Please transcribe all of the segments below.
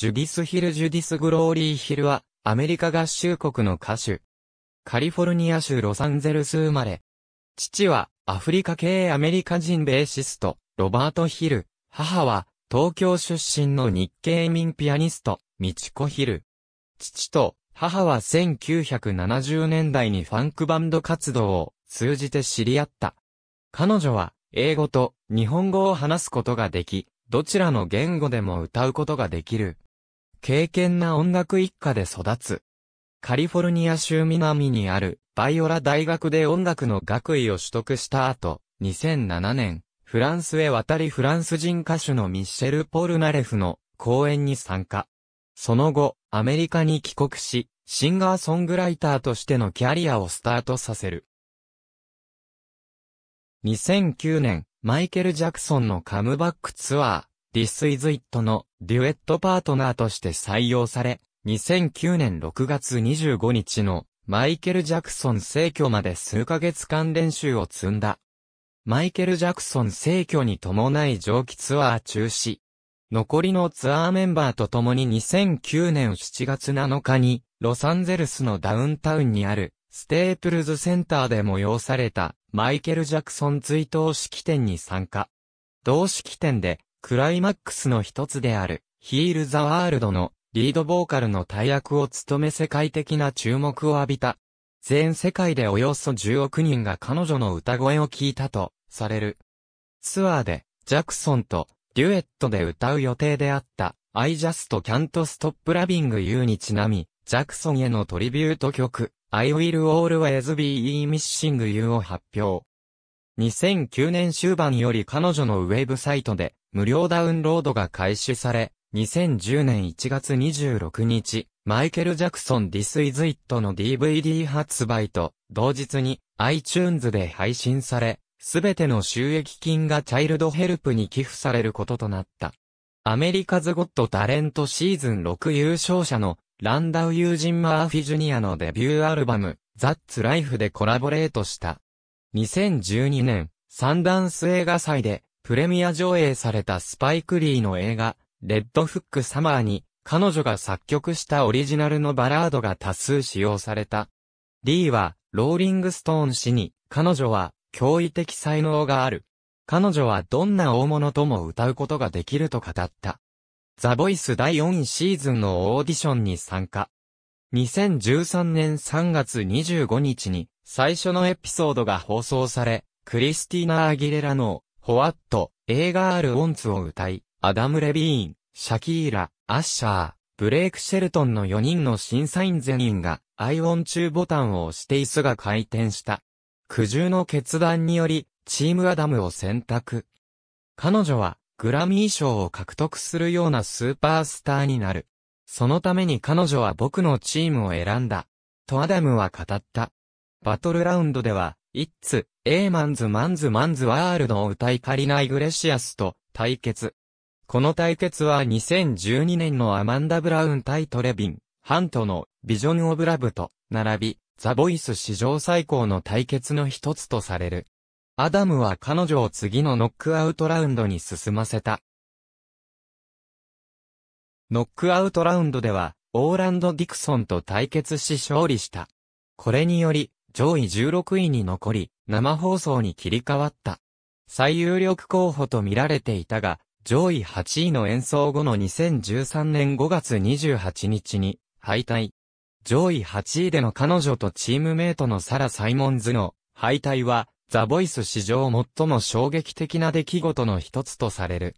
ジュディス・ヒル・ジュディス・グローリー・ヒルは、アメリカ合衆国の歌手。カリフォルニア州ロサンゼルス生まれ。父は、アフリカ系アメリカ人ベーシスト、ロバート・ヒル。母は、東京出身の日系民ピアニスト、ミチコ・ヒル。父と、母は1970年代にファンクバンド活動を通じて知り合った。彼女は、英語と日本語を話すことができ、どちらの言語でも歌うことができる。敬虔な音楽一家で育つ。カリフォルニア州南にあるバイオラ大学で音楽の学位を取得した後、2007年、フランスへ渡りフランス人歌手のミッシェル・ポルナレフの公演に参加。その後、アメリカに帰国し、シンガーソングライターとしてのキャリアをスタートさせる。2009年、マイケル・ジャクソンのカムバックツアー、This is It のデュエットパートナーとして採用され、2009年6月25日のマイケル・ジャクソン逝去まで数ヶ月間練習を積んだ。マイケル・ジャクソン逝去に伴い蒸気ツアー中止。残りのツアーメンバーと共に2009年7月7日に、ロサンゼルスのダウンタウンにある、ステープルズセンターで催された、マイケル・ジャクソン追悼式典に参加。同式典で、クライマックスの一つである、ヒール・ザ・ワールドのリードボーカルの大役を務め世界的な注目を浴びた。全世界でおよそ10億人が彼女の歌声を聞いたとされる。ツアーでジャクソンとデュエットで歌う予定であった I just can't stop loving you にちなみ、ジャクソンへのトリビュート曲 I will always be missing you を発表。2009年終盤より彼女のウェブサイトで無料ダウンロードが開始され、2010年1月26日、マイケル・ジャクソン・ディス・イズ・イットの DVD 発売と、同日に iTunes で配信され、すべての収益金がチャイルドヘルプに寄付されることとなった。アメリカズ・ゴット・タレントシーズン6優勝者のランダウ・ユージン・マーフィ・ジュニアのデビューアルバム、ザッツ・ライフでコラボレートした。2012年、サンダンス映画祭でプレミア上映されたスパイクリーの映画、レッドフックサマーに、彼女が作曲したオリジナルのバラードが多数使用された。リーは、ローリングストーン氏に、彼女は、驚異的才能がある。彼女はどんな大物とも歌うことができると語った。ザ・ボイス第4シーズンのオーディションに参加。2013年3月25日に最初のエピソードが放送され、クリスティーナ・アギレラのホワット、映画ある。l w ンツを歌い、アダム・レビーン、シャキーラ、アッシャー、ブレイク・シェルトンの4人の審査員全員が、アイオン中ボタンを押して椅子が回転した。苦渋の決断により、チームアダムを選択。彼女は、グラミー賞を獲得するようなスーパースターになる。そのために彼女は僕のチームを選んだ。とアダムは語った。バトルラウンドでは、It's, A Man's Man's Man's World を歌い借りないグレシアスと対決。この対決は2012年のアマンダ・ブラウン対トレビン、ハントのビジョン・オブ・ラブと並び、ザ・ボイス史上最高の対決の一つとされる。アダムは彼女を次のノックアウトラウンドに進ませた。ノックアウトラウンドでは、オーランド・ディクソンと対決し勝利した。これにより、上位16位に残り、生放送に切り替わった。最有力候補と見られていたが、上位8位の演奏後の2013年5月28日に敗退。上位8位での彼女とチームメイトのサラ・サイモンズの敗退は、ザ・ボイス史上最も衝撃的な出来事の一つとされる。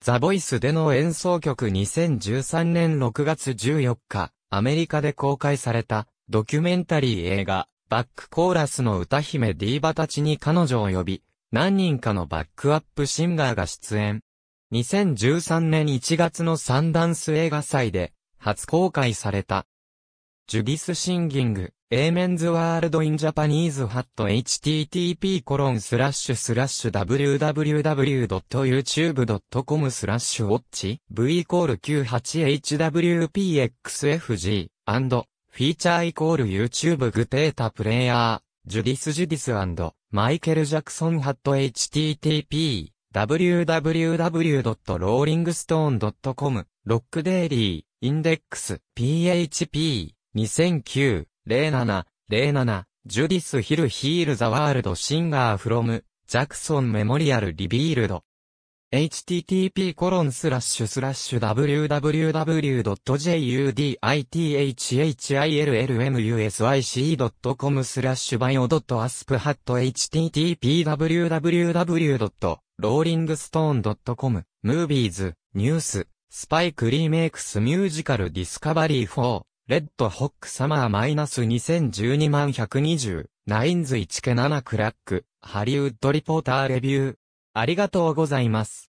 ザ・ボイスでの演奏曲2013年6月14日、アメリカで公開されたドキュメンタリー映画、バックコーラスの歌姫ディーバたちに彼女を呼び、何人かのバックアップシンガーが出演。2013年1月のサンダンス映画祭で初公開された。ジュディスシンギング、エーメンズワールドインジャパニーズハット http コロンスラッシュスラッシュ www.youtube.com スラッシュウォッチ v イコール 98hwpxfg& フィーチャーイコール YouTube グテータプレイヤー、ジュディスジュディスマイケル・ジャクソンハット http www.rollingstone.com ロックデイリーインデックス PHP 2009 07 07ジュディス・ヒル・ヒール・ザ・ワールド・シンガー・フロム・ジャクソン・メモリアル・リビールド http://www.judithillmusic.com スラッシュバイオアスプハット h t t p w w w r o l l i n g s t o n e c o m ムービーズ、ニュース、スパイクリーメイクスミュージカルディスカバリー4、レッドホックサマーマイナス2012万120、ナインズ1ケ7クラック、ハリウッドリポーターレビュー。ありがとうございます。